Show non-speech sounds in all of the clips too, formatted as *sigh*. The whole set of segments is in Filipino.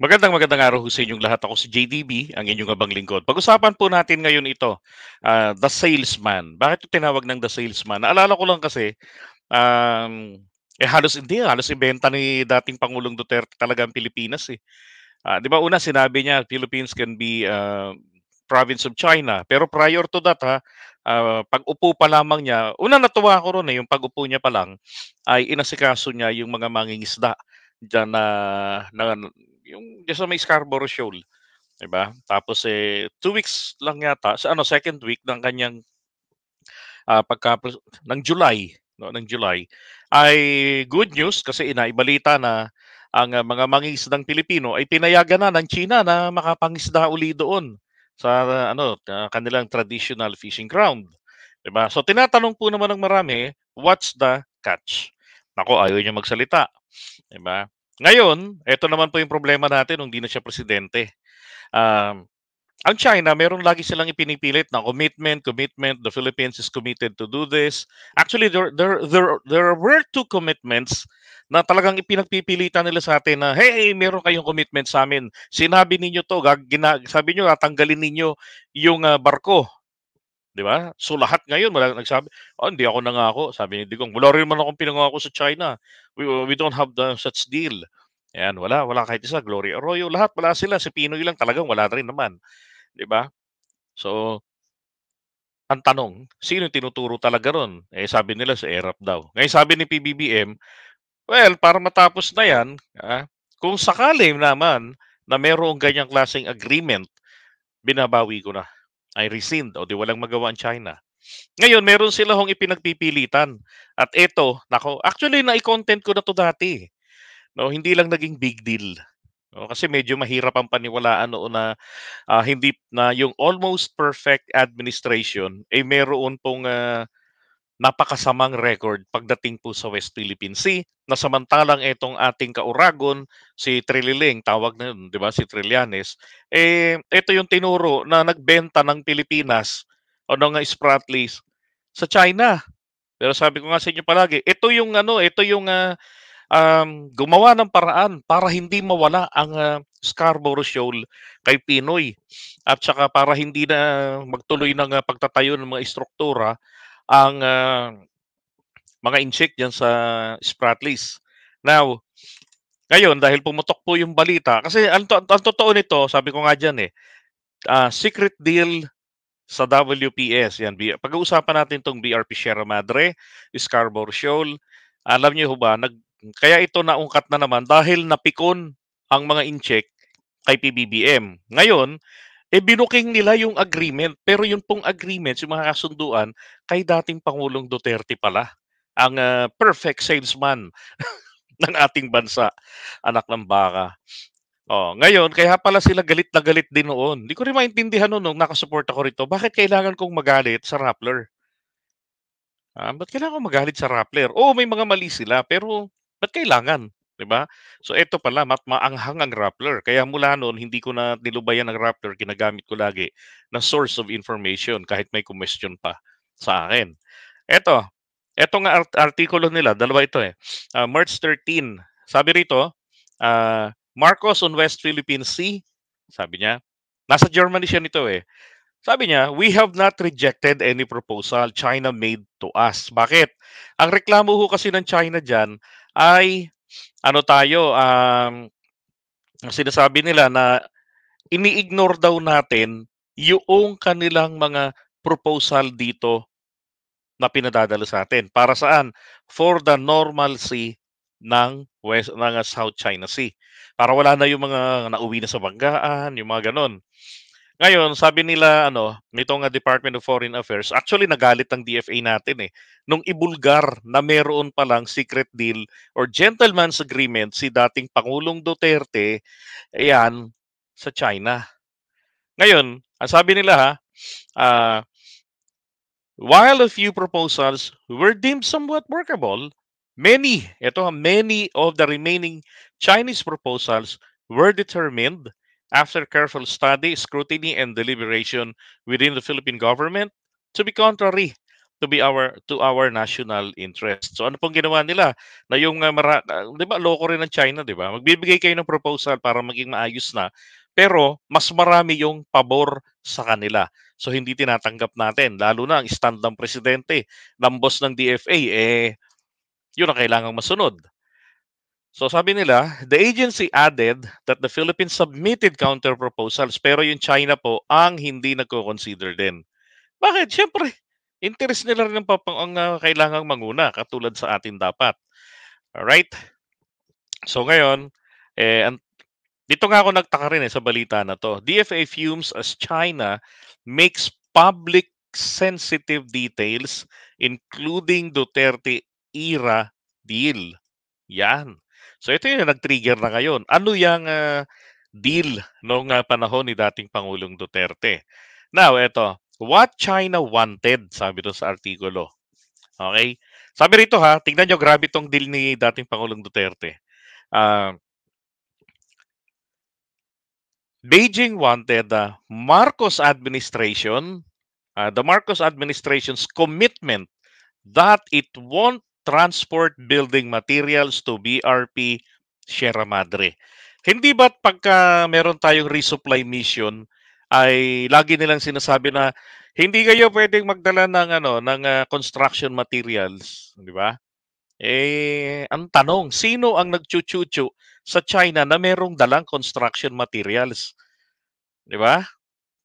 Magandang magandang araw sa inyong lahat. Ako si JDB, ang inyong abang lingkod. Pag-usapan po natin ngayon ito, uh, The Salesman. Bakit ito tinawag ng The Salesman? Naalala ko lang kasi, um, eh, halos hindi, halos ibenta ni dating Pangulong Duterte talaga ang Pilipinas. Eh. Uh, di ba una sinabi niya, Philippines can be uh, province of China. Pero prior to that, ha, uh, pag-upo pa lamang niya, una natuwa ko ron eh, yung pag-upo niya pa lang, ay inasikaso niya yung mga mangingisda dyan na, na yung just sa may Scarborough Shoal. 'Di ba? Tapos eh two weeks lang yata sa ano second week ng kanyang uh, ah, pagka ng July, no, ng July ay good news kasi inaibalita na ang uh, mga mangingisdang Pilipino ay pinayagan na ng China na makapangisda uli doon sa uh, ano uh, kanilang traditional fishing ground. 'Di ba? So tinatanong po naman ng marami, what's the catch? Nako, ayaw niya magsalita. 'Di ba? Ngayon, ito naman po yung problema natin nung di na siya presidente. Um, ang China, meron lagi silang ipinipilit na commitment, commitment, the Philippines is committed to do this. Actually, there, there, there, there were two commitments na talagang ipinagpipilitan nila sa atin na, hey, meron kayong commitment sa amin. Sinabi ninyo to, gag, sabi nyo, tatanggalin ninyo yung uh, barko Di ba? So lahat ngayon, wala nagsabi, oh, hindi ako nangako. Sabi ni Digong, wala rin man akong pinangako sa China. We, we don't have the, such deal. Ayan, wala. Wala kahit isa. Gloria Arroyo, lahat wala sila. Si Pinoy lang talagang wala rin naman. Di ba? So, ang tanong, sino yung tinuturo talaga ron? Eh, sabi nila sa ERAP daw. Ngayon, sabi ni PBBM, well, para matapos na yan, ah, kung sakali naman na merong ganyang klaseng agreement, binabawi ko na ay rescind o di walang magawa ang China. Ngayon, meron sila hong ipinagpipilitan. At ito, nako, actually na-content ko na to dati. Eh. No, hindi lang naging big deal. No, kasi medyo mahirap ang paniwalaan noon na uh, hindi na yung almost perfect administration ay eh, meron pong uh, ah, napakasamang record pagdating po sa West Philippine Sea na samantalang itong ating kauragon si Trililing tawag na yun 'di ba si Trillanes eh ito yung tinuro na nagbenta ng Pilipinas o ng Spratlys sa China pero sabi ko nga sa inyo palagi ito yung ano ito yung uh, um, gumawa ng paraan para hindi mawala ang uh, Scarborough Shoal kay Pinoy at saka para hindi na magtuloy ng uh, pagtatayo ng mga istruktura ang uh, mga incheck diyan sa Spratlys. Now, ngayon dahil pumutok po yung balita kasi ang, ang, ang totoo nito, sabi ko nga diyan eh, uh, secret deal sa WPS yan. Pag-uusapan natin tong BRP Sierra Madre, Scarborough Shoal. Alam niyo ba, nag kaya ito naungkat na naman dahil napikon ang mga incheck kay PBBM. Ngayon, eh binuking nila yung agreement. Pero yun pong agreement, yung mga kasunduan, kay dating Pangulong Duterte pala. Ang uh, perfect salesman *laughs* ng ating bansa, anak ng baka. Oh, ngayon, kaya pala sila galit na galit din noon. Hindi ko rin maintindihan noon nung nakasupport ko rito. Bakit kailangan kong magalit sa Rappler? Ah, ba't kailangan kong magalit sa Rappler? Oo, oh, may mga mali sila, pero ba't kailangan? 'di ba? So ito pala mat maanghang ang Rappler. Kaya mula noon hindi ko na nilubayan ang Rappler, ginagamit ko lagi na source of information kahit may question pa sa akin. Ito, ito nga art- artikulo nila, dalawa ito eh. Uh, March 13, sabi rito, uh, Marcos on West Philippine Sea, sabi niya, nasa Germany siya nito eh. Sabi niya, we have not rejected any proposal China made to us. Bakit? Ang reklamo ho kasi ng China dyan ay ano tayo, um, sinasabi nila na ini-ignore daw natin yung kanilang mga proposal dito na pinadadala sa atin. Para saan? For the normalcy ng West ng South China Sea. Para wala na yung mga nauwi na sa banggaan, yung mga ganon. Ngayon, sabi nila, ano, nitong ah, Department of Foreign Affairs, actually nagalit ang DFA natin eh, nung ibulgar na meron palang secret deal or gentleman's agreement si dating Pangulong Duterte, ayan, sa China. Ngayon, ang sabi nila ha, uh, while a few proposals were deemed somewhat workable, many, ito many of the remaining Chinese proposals were determined after careful study, scrutiny, and deliberation within the Philippine government to be contrary to be our to our national interest. So ano pong ginawa nila? Na yung uh, mara, uh, 'di ba loko rin ng China, 'di ba? Magbibigay kayo ng proposal para maging maayos na, pero mas marami yung pabor sa kanila. So hindi tinatanggap natin lalo na ang stand ng presidente, ng boss ng DFA eh yun ang kailangang masunod. So sabi nila, the agency added that the Philippines submitted counterproposals pero yung China po ang hindi nagko-consider din. Bakit? Siyempre, interest nila rin ang, papang, ang uh, kailangang manguna katulad sa atin dapat. Alright? So ngayon, eh, dito nga ako nagtaka rin eh, sa balita na to. DFA fumes as China makes public sensitive details including Duterte era deal. Yan. So ito yung nag-trigger na ngayon. Ano yung uh, deal noong uh, panahon ni dating Pangulong Duterte? Now, ito, what China wanted, sabi doon sa artikulo. Okay? Sabi rito ha, tingnan nyo, grabe tong deal ni dating Pangulong Duterte. Uh, Beijing wanted the Marcos administration, uh, the Marcos administration's commitment that it won't transport building materials to BRP Sierra Madre. Hindi ba't pagka meron tayong resupply mission ay lagi nilang sinasabi na hindi kayo pwedeng magdala ng ano ng uh, construction materials, di ba? Eh, ang tanong, sino ang nagchuchuchu sa China na merong dalang construction materials? Di ba?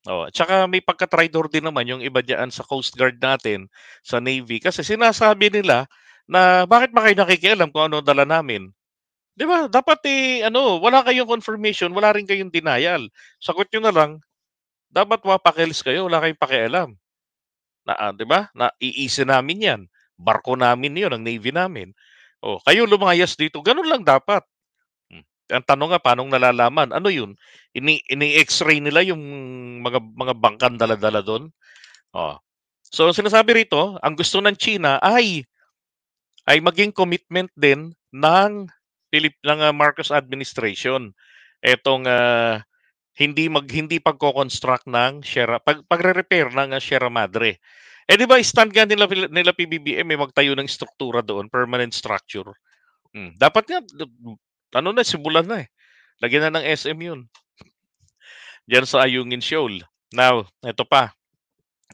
Oh, tsaka may pagka-traitor din naman yung iba diyan sa Coast Guard natin, sa Navy kasi sinasabi nila na bakit ba kayo nakikialam kung ano dala namin? 'Di ba? Dapat eh ano, wala kayong confirmation, wala rin kayong denial. Sagot niyo na lang. Dapat mapakilis kayo, wala kayong pakialam. Na, uh, 'di ba? Na iisi namin 'yan. Barko namin 'yon, ang Navy namin. Oh, kayo lumayas dito. Ganun lang dapat. Hmm. Ang tanong nga paano nalalaman? Ano 'yun? Ini ini-x-ray nila yung mga mga bangkan dala-dala doon. Oh. So sinasabi rito, ang gusto ng China ay ay maging commitment din ng Pilip ng uh, Marcos administration etong uh, hindi mag hindi pagko-construct ng Sierra pag pagre-repair ng uh, Sierra Madre. Eh di ba stand nga nila nila PBBM may magtayo ng struktura doon, permanent structure. Hmm. Dapat nga ano na simulan na eh. Lagyan na ng SM 'yun. Diyan sa Ayungin Shoal. Now, ito pa.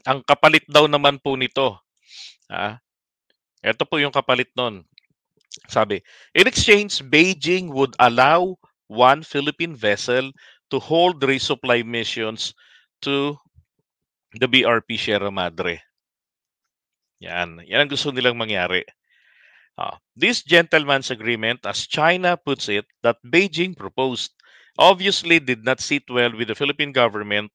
Ang kapalit daw naman po nito. Ha? Ito po yung kapalit nun. Sabi, in exchange, Beijing would allow one Philippine vessel to hold resupply missions to the BRP Sierra Madre. Yan. Yan ang gusto nilang mangyari. Uh, this gentleman's agreement, as China puts it, that Beijing proposed, obviously did not sit well with the Philippine government,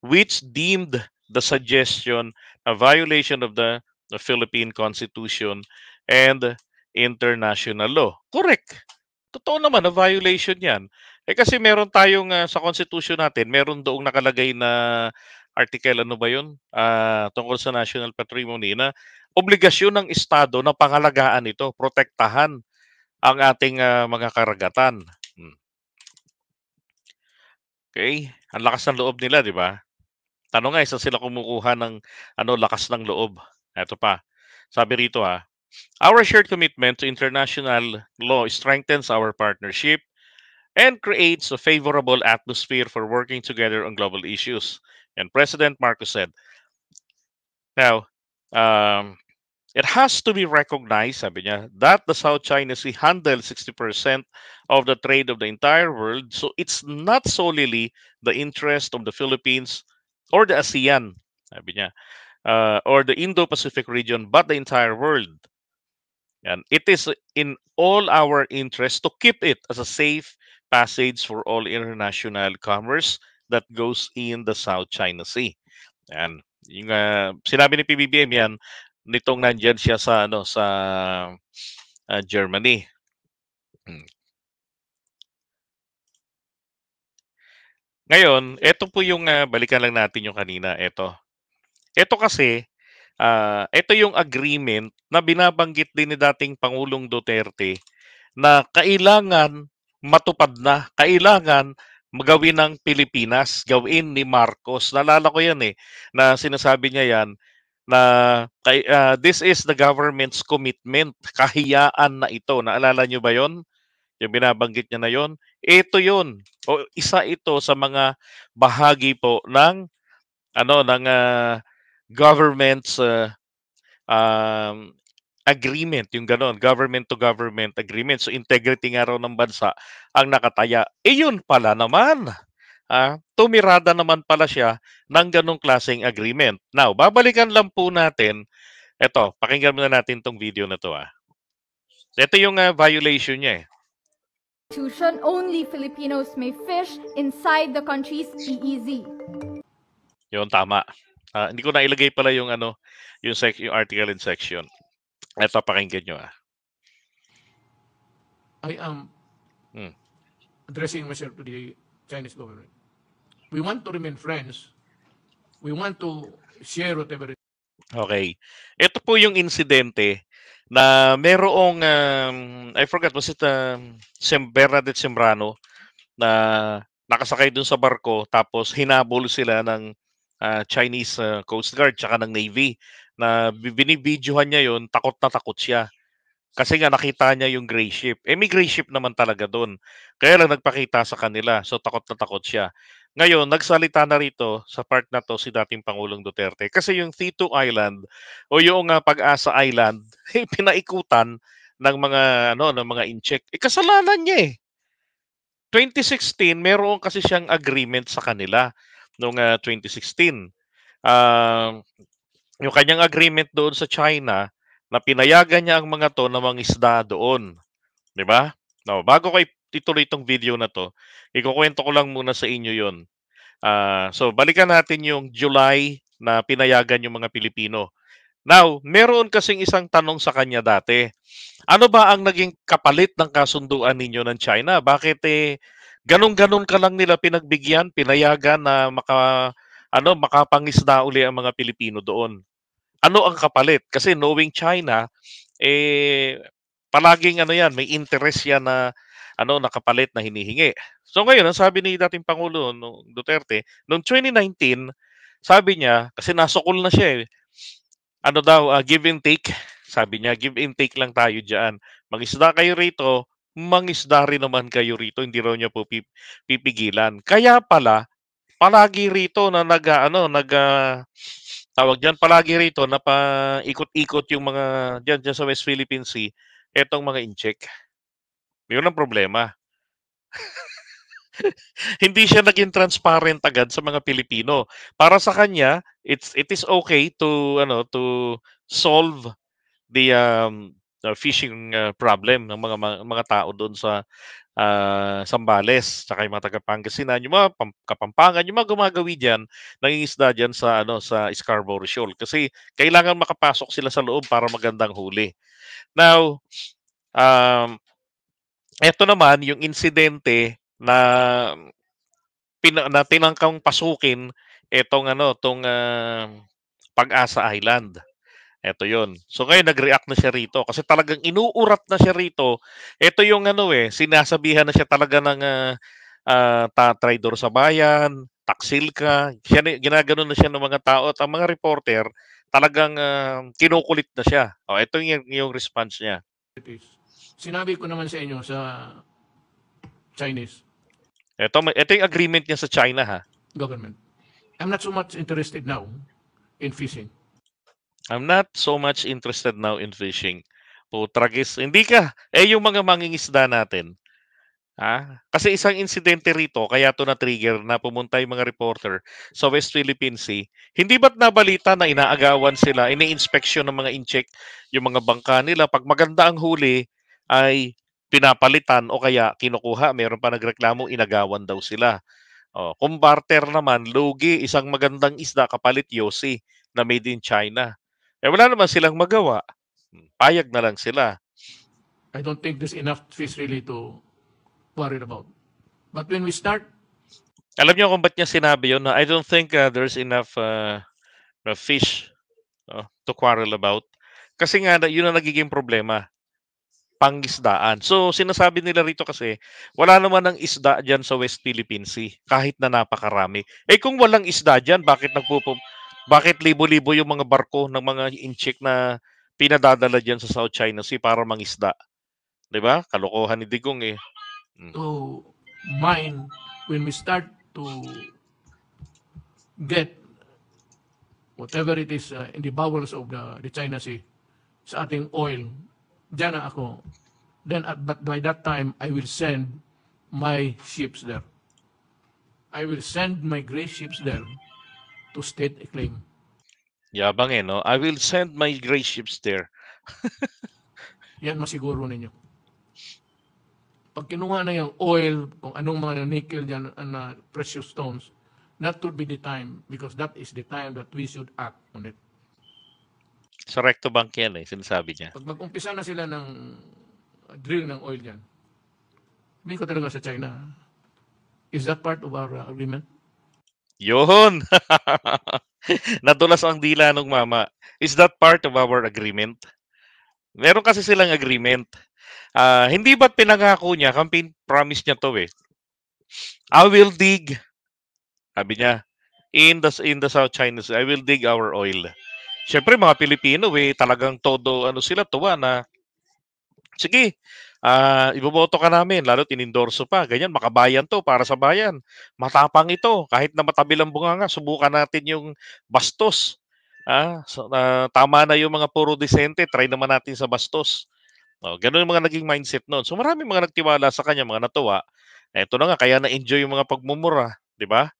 which deemed the suggestion a violation of the the Philippine Constitution, and international law. Correct. Totoo naman na violation yan. Eh kasi meron tayong uh, sa constitution natin, meron doong nakalagay na article ano ba yun? Uh, tungkol sa national patrimony na obligasyon ng Estado na pangalagaan ito, protektahan ang ating uh, mga karagatan. Hmm. Okay, ang lakas ng loob nila, di ba? Tanong nga, isa sila kumukuha ng ano, lakas ng loob. Ito pa. Sabi rito ha, ah, our shared commitment to international law strengthens our partnership and creates a favorable atmosphere for working together on global issues. And President Marcos said, now, um, it has to be recognized, sabi niya, that the South China Sea handles 60% of the trade of the entire world. So it's not solely the interest of the Philippines or the ASEAN, sabi niya. uh, or the Indo-Pacific region, but the entire world. And it is in all our interest to keep it as a safe passage for all international commerce that goes in the South China Sea. And yung uh, sinabi ni PBBM yan nitong nandiyan siya sa ano sa uh, Germany. Hmm. Ngayon, ito po yung uh, balikan lang natin yung kanina, ito. Ito kasi, uh, ito yung agreement na binabanggit din ni dating Pangulong Duterte na kailangan matupad na, kailangan magawin ng Pilipinas, gawin ni Marcos. Nalala ko yan eh, na sinasabi niya yan, na uh, this is the government's commitment, kahiyaan na ito. Naalala niyo ba yon? Yung binabanggit niya na yon? Ito yon. O isa ito sa mga bahagi po ng ano ng uh, government's uh, um, agreement, yung gano'n, government to government agreement. So integrity nga raw ng bansa ang nakataya. Eh yun pala naman. Ah, tumirada naman pala siya ng ganong klaseng agreement. Now, babalikan lang po natin. eto, pakinggan muna natin tong video na to. Ah. Ito yung uh, violation niya eh. Constitution, only Filipinos may fish inside the country's EEZ. Yun, tama. Uh, hindi ko na ilagay pala yung ano, yung, sec- yung article in section. Ito pakinggan niyo ah. I am hmm. addressing myself to the Chinese government. We want to remain friends. We want to share whatever it Okay. Ito po yung insidente na merong um, I forgot was it um, Sem Bernadette Sembrano na nakasakay dun sa barko tapos hinabol sila ng uh, Chinese uh, Coast Guard tsaka ng Navy na binibidyohan niya yon takot na takot siya kasi nga nakita niya yung gray ship eh may gray ship naman talaga doon kaya lang nagpakita sa kanila so takot na takot siya ngayon nagsalita na rito sa part na to si dating Pangulong Duterte kasi yung T2 Island o yung uh, Pag-asa Island *laughs* eh, pinaikutan ng mga ano ng mga incheck eh kasalanan niya eh 2016 meron kasi siyang agreement sa kanila noong uh, 2016. Uh, yung kanyang agreement doon sa China na pinayagan niya ang mga to na isda doon. 'Di ba? Now, bago ko ituloy itong video na to, ikukuwento ko lang muna sa inyo 'yon. Uh, ah, so balikan natin yung July na pinayagan yung mga Pilipino. Now, meron kasing isang tanong sa kanya dati. Ano ba ang naging kapalit ng kasunduan ninyo ng China? Bakit eh ganun ganon ka lang nila pinagbigyan, pinayagan na maka ano makapangisda uli ang mga Pilipino doon. Ano ang kapalit? Kasi knowing China, eh palaging ano yan, may interest yan na ano nakapalit na hinihingi. So ngayon, ang sabi ni dating pangulo nung Duterte, noong 2019, sabi niya kasi nasukol na siya eh. Ano daw, uh, give and take. Sabi niya, give and take lang tayo diyan. Mag-isda kayo rito, mangisda rin naman kayo rito, hindi raw niya po pipigilan. Kaya pala, palagi rito na nag, ano, nag, ah, tawag dyan, palagi rito na paikot-ikot yung mga, dyan, dyan sa West Philippine Sea, etong mga incheck. Yun ang problema. *laughs* hindi siya naging transparent agad sa mga Pilipino. Para sa kanya, it's it is okay to ano to solve the um na uh, fishing uh, problem ng mga mga, mga tao doon sa uh, Sambales, saka yung mga taga Pangasinan, yung mga pam- Kapampangan, yung mga gumagawi diyan, nangingisda diyan sa ano sa Scarborough Shoal kasi kailangan makapasok sila sa loob para magandang huli. Now, um, ito naman yung insidente na pin, na tinangkang pasukin itong ano tong uh, Pag-asa Island. Ito yun. So ngayon nag-react na siya rito kasi talagang inuurat na siya rito. Ito yung ano eh, sinasabihan na siya talaga ng uh, uh, ta sa bayan, taksil ka. Siya, ginagano na siya ng mga tao at ang mga reporter talagang uh, kinukulit na siya. O, oh, ito yung, yung response niya. Sinabi ko naman sa inyo sa Chinese. Ito, ito yung agreement niya sa China ha. Government. I'm not so much interested now in fishing. I'm not so much interested now in fishing. Putragis, hindi ka. Eh, yung mga mangingisda natin. Ha? Kasi isang insidente rito, kaya to na-trigger na pumunta yung mga reporter sa West Philippine Sea. Hindi ba't nabalita na inaagawan sila, ini-inspeksyon ng mga incheck yung mga bangka nila. Pag maganda ang huli, ay pinapalitan o kaya kinukuha. Meron pa nagreklamo, inagawan daw sila. Oh, kung barter naman, lugi, isang magandang isda kapalit yosi na made in China. Eh wala naman silang magawa. Payag na lang sila. I don't think there's enough fish really to worry about. But when we start alam niyo kung ba't niya sinabi yun? I don't think uh, there's enough uh, uh, fish no, to quarrel about. Kasi nga, yun ang nagiging problema. Pangisdaan. So, sinasabi nila rito kasi, wala naman ng isda dyan sa West Philippine Sea, kahit na napakarami. Eh, kung walang isda dyan, bakit nagpupo... Bakit libo-libo yung mga barko ng mga incheck na pinadadala diyan sa South China Sea para mangisda? 'Di ba? Kalokohan ni Digong eh. Mm. To mine when we start to get whatever it is uh, in the bowels of the, the China Sea sa ating oil, diyan na ako. Then at, but by that time, I will send my ships there. I will send my great ships there to state a claim. Yabang eh, no? I will send my gray ships there. *laughs* Yan masiguro ninyo. Pag kinuha na yung oil, kung anong mga nickel dyan, ah, na uh, precious stones, that would be the time because that is the time that we should act on it. Sa recto bank yan eh, sinasabi niya. Pag mag-umpisa na sila ng drill ng oil dyan, hindi ko talaga sa China, is that part of our agreement? Yun! *laughs* Nadulas ang dila ng mama. Is that part of our agreement? Meron kasi silang agreement. Uh, hindi ba't pinangako niya? Campaign promise niya to eh. I will dig, sabi niya, in the, in the South China Sea, I will dig our oil. Siyempre, mga Pilipino eh, talagang todo ano sila, tuwa na, sige, uh, iboboto ka namin, lalo tinindorso pa, ganyan, makabayan to, para sa bayan. Matapang ito, kahit na matabil bunga nga, subukan natin yung bastos. Ah, so, uh, tama na yung mga puro disente, try naman natin sa bastos. Oh, ganun yung mga naging mindset noon. So marami mga nagtiwala sa kanya, mga natuwa. Ito na nga, kaya na-enjoy yung mga pagmumura, di ba?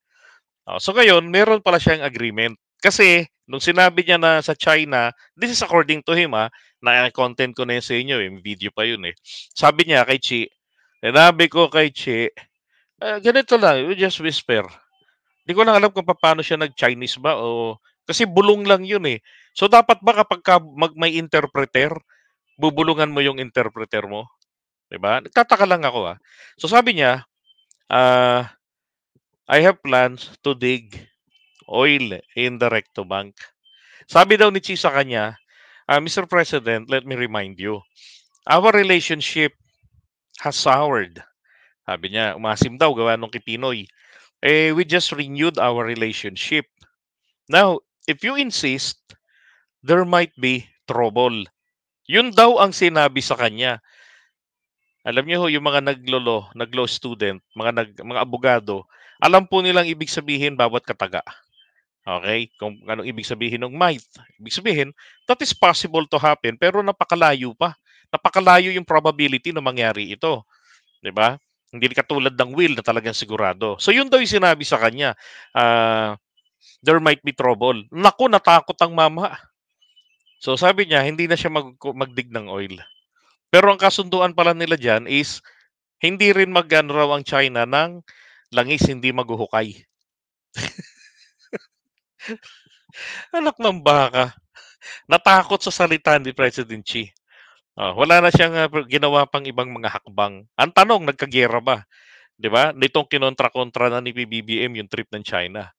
Oh, so ngayon, meron pala siyang agreement. Kasi, nung sinabi niya na sa China, this is according to him, ah, na-content ko na yun sa inyo, eh. video pa yun eh. Sabi niya kay Chi, sinabi ko kay Chi, uh, ganito lang, you just whisper. Hindi ko lang alam kung paano siya nag-Chinese ba o kasi bulong lang yun eh. So dapat ba kapag ka mag may interpreter, bubulungan mo yung interpreter mo? 'Di ba? Nagtataka lang ako ah. So sabi niya, uh, I have plans to dig oil in the recto bank. Sabi daw ni Chi sa kanya, Uh, ah, Mr. President, let me remind you, our relationship has soured. Sabi niya, umasim daw, gawa nung Pinoy. Eh, we just renewed our relationship. Now, if you insist, there might be trouble. Yun daw ang sinabi sa kanya. Alam niyo ho, yung mga naglolo, naglo student, mga nag, mga abogado, alam po nilang ibig sabihin bawat kataga. Okay? Kung anong ibig sabihin ng might. Ibig sabihin, that is possible to happen pero napakalayo pa. Napakalayo yung probability na mangyari ito. 'Di ba? Hindi katulad ng will na talagang sigurado. So yun daw yung sinabi sa kanya. Uh, there might be trouble. Naku, natakot ang mama. So sabi niya, hindi na siya mag magdig ng oil. Pero ang kasunduan pala nila dyan is hindi rin magano raw ang China ng langis hindi maguhukay. *laughs* *laughs* Anak ng baka. Natakot sa salita ni President Xi. Oh, wala na siyang uh, ginawa pang ibang mga hakbang. Ang tanong, nagkagera ba? 'Di ba? Nitong kinontra-kontra na ni PBBM yung trip ng China.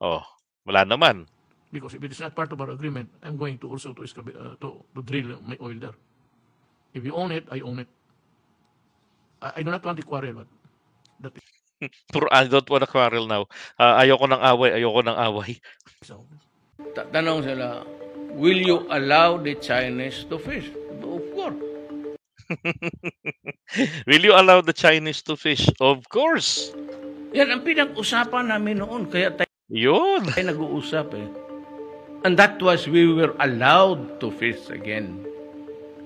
Oh, wala naman. Because if it is not part of our agreement, I'm going to also to, uh, to, to drill my oil there. If you own it, I own it. I, I do not want to quarrel, but that is... I don't want wanna quarrel now. Uh, ayoko ng away, ayoko ng away. So, tanong sila, will you allow the Chinese to fish? Of course. *laughs* will you allow the Chinese to fish? Of course. Yan ang pinag-usapan namin noon. Kaya tayo, Yun. tayo nag-uusap eh. And that was we were allowed to fish again.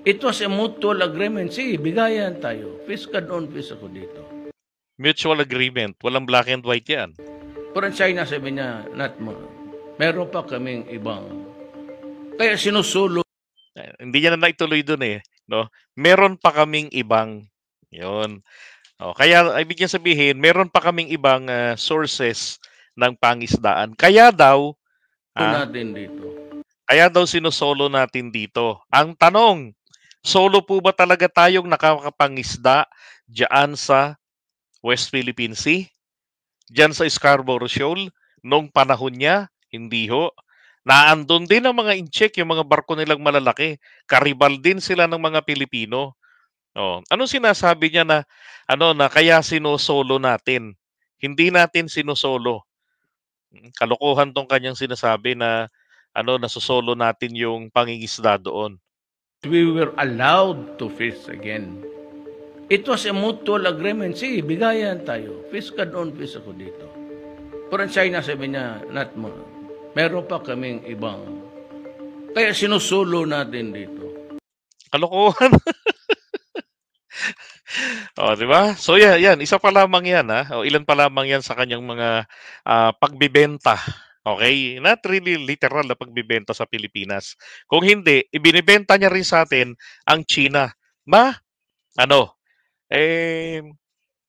It was a mutual agreement. Sige, bigayan tayo. Fish ka doon, fish ako dito. Mutual agreement. Walang black and white yan. Pero China sabi niya, not mo. Meron pa kaming ibang. Kaya sinusulo. Eh, hindi niya na naituloy dun eh. No? Meron pa kaming ibang. Yun. O, oh, kaya, ibig niya sabihin, meron pa kaming ibang uh, sources ng pangisdaan. Kaya daw, ah, natin dito. Kaya daw sinosolo natin dito. Ang tanong, solo po ba talaga tayong nakakapangisda diyan sa West Philippine Sea, dyan sa Scarborough Shoal, nung panahon niya, hindi ho. Naandun din ang mga incheck, yung mga barko nilang malalaki. Karibal din sila ng mga Pilipino. Oh, anong sinasabi niya na ano na kaya sinosolo natin? Hindi natin sinosolo. Hmm, kalokohan tong kanyang sinasabi na ano nasusolo natin yung pangingisda doon. We were allowed to fish again It was a mutual agreement. Sige, bigayan tayo. Peace ka doon, peace ako dito. Pero ang China sabi niya, not mo. Meron pa kaming ibang. Kaya sinusulo natin dito. Kalokohan. *laughs* oh, di ba? So yeah, yan, isa pa lamang yan ha. O, ilan pa lamang yan sa kanyang mga uh, pagbibenta Okay? Not really literal na pagbibenta sa Pilipinas. Kung hindi, ibinibenta niya rin sa atin ang China. Ma, ano, eh,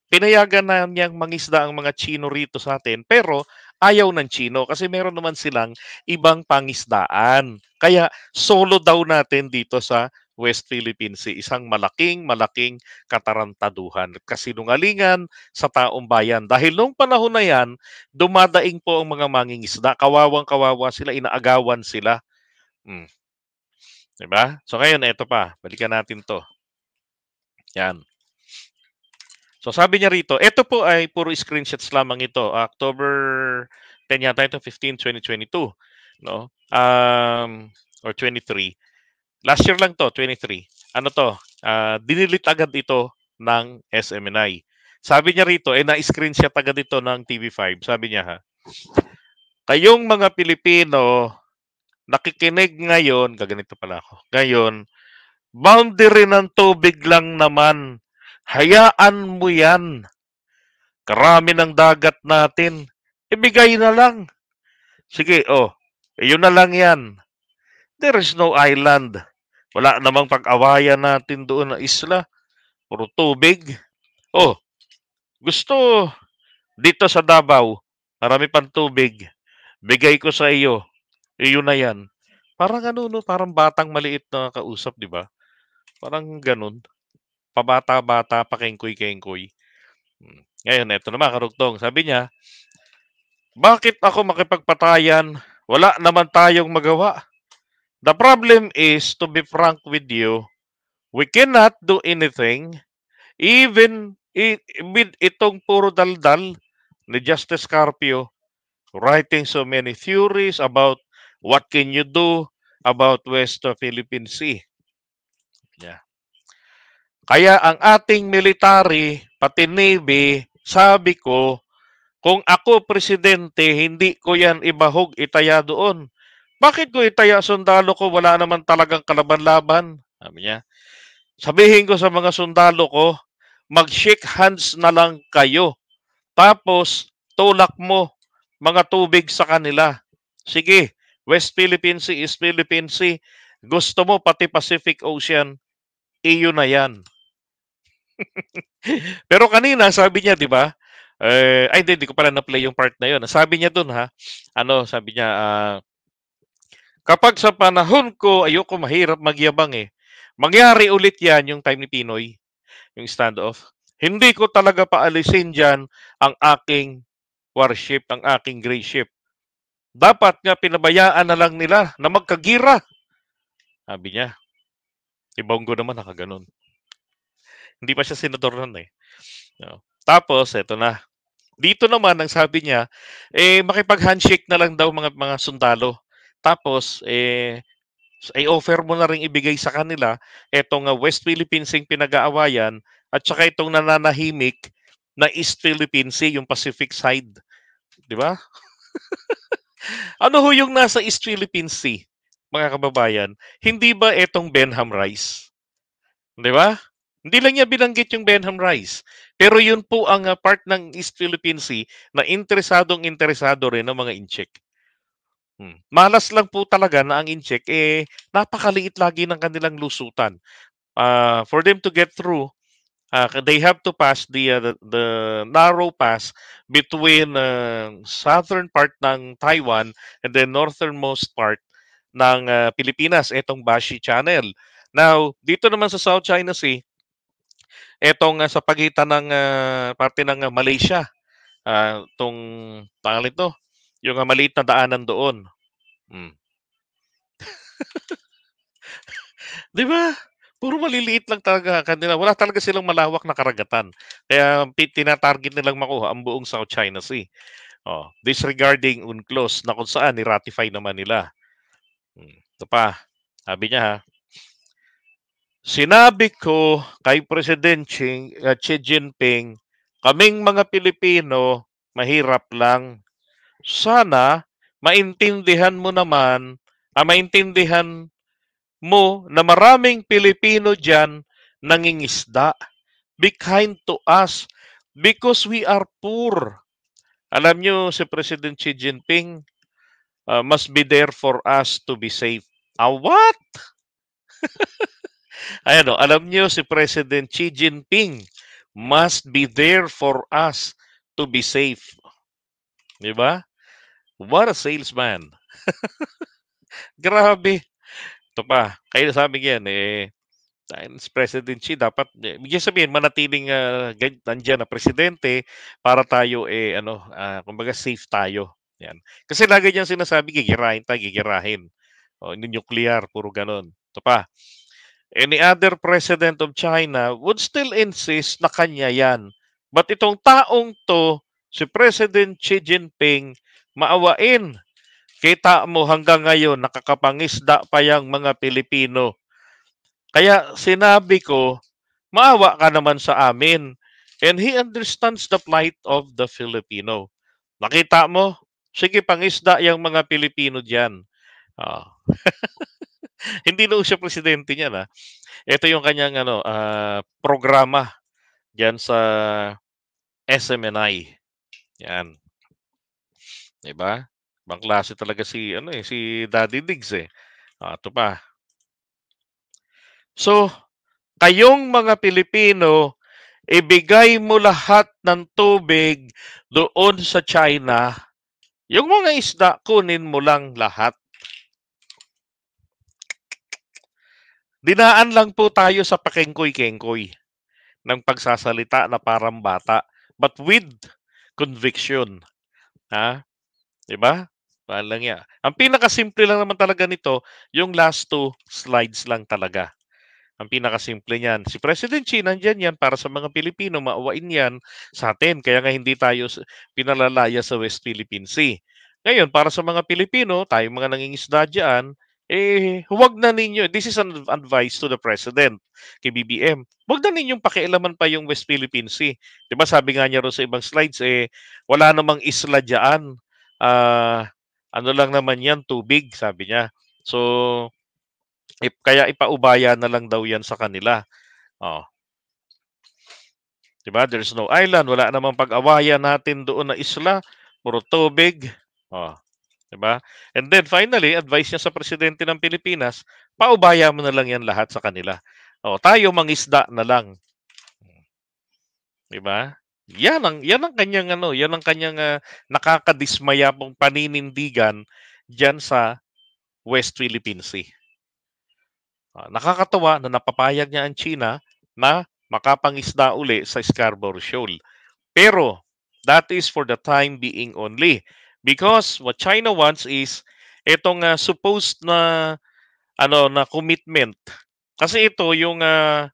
pinayagan na niyang mangisda ang mga Chino rito sa atin, pero ayaw ng Chino kasi meron naman silang ibang pangisdaan. Kaya solo daw natin dito sa West Philippine Sea, isang malaking malaking katarantaduhan at kasinungalingan sa taong bayan. Dahil noong panahon na yan, dumadaing po ang mga mangingisda, kawawang kawawa sila, inaagawan sila. Hmm. 'Di ba? So ngayon ito pa, balikan natin 'to. Yan. So sabi niya rito, ito po ay puro screenshots lamang ito. Ah, October 10 yata ito, 15, 2022. No? Um, or 23. Last year lang to, 23. Ano to? Uh, dinilit agad ito ng SMNI. Sabi niya rito, eh na-screenshot agad ito ng TV5. Sabi niya ha, kayong mga Pilipino nakikinig ngayon, gaganito pala ako, ngayon, boundary ng tubig lang naman Hayaan mo yan. Karami ng dagat natin. Ibigay na lang. Sige, oh, iyon na lang yan. There is no island. Wala namang pag-awayan natin doon na isla. Puro tubig. Oh, gusto dito sa Davao, marami pang tubig. Bigay ko sa iyo. Iyon na yan. Parang ano, no? parang batang maliit na kausap, di ba? Parang ganun pabata-bata pa kengkoy-kengkoy. Hmm, ngayon, ito naman, karugtong. Sabi niya, bakit ako makipagpatayan? Wala naman tayong magawa. The problem is, to be frank with you, we cannot do anything even with itong puro daldal ni Justice Carpio writing so many theories about what can you do about West of Philippine Sea. Yeah. Kaya ang ating military, pati Navy, sabi ko, kung ako presidente, hindi ko yan ibahog, itaya doon. Bakit ko itaya sundalo ko? Wala naman talagang kalaban-laban. Sabi niya. Sabihin ko sa mga sundalo ko, mag-shake hands na lang kayo. Tapos, tulak mo mga tubig sa kanila. Sige, West Philippine Sea, East Philippine Sea, gusto mo pati Pacific Ocean, iyo e na yan. *laughs* Pero kanina, sabi niya, di ba? Eh, ay, hindi, ko pala na-play yung part na yun. Sabi niya dun, ha? Ano, sabi niya, uh, kapag sa panahon ko, ayoko mahirap magyabang eh. Mangyari ulit yan yung time ni Pinoy, yung standoff. Hindi ko talaga paalisin dyan ang aking warship, ang aking gray ship. Dapat nga pinabayaan na lang nila na magkagira. Sabi niya. Ibonggo naman nakaganon. Hindi pa siya senador noon eh. No. Tapos, eto na. Dito naman, ang sabi niya, eh, makipag-handshake na lang daw mga, mga sundalo. Tapos, eh, ay offer mo na rin ibigay sa kanila etong ah, West Philippine Sea pinag-aawayan at saka itong nananahimik na East Philippine Sea, yung Pacific side. Di ba? *laughs* ano ho yung nasa East Philippine Sea, mga kababayan? Hindi ba etong Benham Rice? Di ba? Hindi lang niya bilanggit yung Benham Rice. Pero yun po ang uh, part ng East Philippine Sea na interesadong interesado rin ng mga incheck. Hmm. Malas lang po talaga na ang incheck, eh, napakaliit lagi ng kanilang lusutan. Uh, for them to get through, uh, they have to pass the, uh, the, the narrow pass between uh, southern part ng Taiwan and the northernmost part ng uh, Pilipinas, itong Bashi Channel. Now, dito naman sa South China Sea, etong uh, sa pagitan ng uh, parte ng uh, Malaysia, uh, tong pangalan ito, yung uh, maliit na daanan doon. Hmm. *laughs* 'Di ba? Puro maliliit lang talaga kanila. Wala talaga silang malawak na karagatan. Kaya tinatarget nilang makuha ang buong South China Sea. Oh, disregarding UNCLOS na kung saan ni-ratify naman nila. Hmm. Ito pa, sabi niya ha, Sinabi ko kay President Xi, uh, Xi Jinping, kaming mga Pilipino, mahirap lang. Sana maintindihan mo naman, ah, maintindihan mo na maraming Pilipino dyan nangingisda. Be kind to us because we are poor. Alam nyo, si President Xi Jinping uh, must be there for us to be safe. Ah, what? *laughs* Ayan o, alam niyo si President Xi Jinping must be there for us to be safe. Di ba? What a salesman. *laughs* Grabe. Ito pa, kayo sabi yan eh, si President Xi dapat eh, bigyan sabihin manatiling uh, nandiyan na presidente para tayo eh ano uh, kumbaga safe tayo yan kasi lagi niyang sinasabi gigirahin tayo gigirahin o nuclear puro ganun. ito pa any other president of China would still insist na kanya yan. But itong taong to, si President Xi Jinping, maawain. Kita mo hanggang ngayon, nakakapangisda pa yung mga Pilipino. Kaya sinabi ko, maawa ka naman sa amin. And he understands the plight of the Filipino. Nakita mo? Sige, pangisda yung mga Pilipino dyan. Oh. *laughs* Hindi na siya presidente niya na. Ah. Ito yung kanyang ano, uh, programa diyan sa SMNI. Yan. 'Di ba? Ibang klase talaga si ano eh si Daddy Diggs eh. Ah, ito pa. So, kayong mga Pilipino, ibigay mo lahat ng tubig doon sa China. Yung mga isda, kunin mo lang lahat. Dinaan lang po tayo sa pakengkoy-kengkoy ng pagsasalita na parang bata but with conviction. Ha? 'Di ba? Paan lang yan. Ang pinakasimple lang naman talaga nito, yung last two slides lang talaga. Ang pinakasimple niyan. Si President Xi nandiyan yan para sa mga Pilipino, mauwain yan sa atin. Kaya nga hindi tayo pinalalaya sa West Philippine Sea. Ngayon, para sa mga Pilipino, tayong mga nangingisda dyan, eh huwag na ninyo, this is an advice to the president kay BBM, huwag na ninyong pakialaman pa yung West Philippine Sea. ba diba, sabi nga niya ro sa ibang slides, eh wala namang isla dyan. Uh, ano lang naman yan, tubig, sabi niya. So, if, kaya ipaubaya na lang daw yan sa kanila. Oh. Diba? There's no island. Wala namang pag-awayan natin doon na isla. Puro tubig. Oh. Diba? And then finally, advice niya sa presidente ng Pilipinas, paubaya mo na lang yan lahat sa kanila. O, tayo mangisda na lang. Diba? Yan ang yan ang kanyang ano, yan ang kanyang uh, nakakadismaya pong paninindigan diyan sa West Philippine Sea. Uh, nakakatawa na napapayag niya ang China na makapangisda uli sa Scarborough Shoal. Pero that is for the time being only Because what China wants is itong uh, supposed na ano na commitment. Kasi ito yung uh,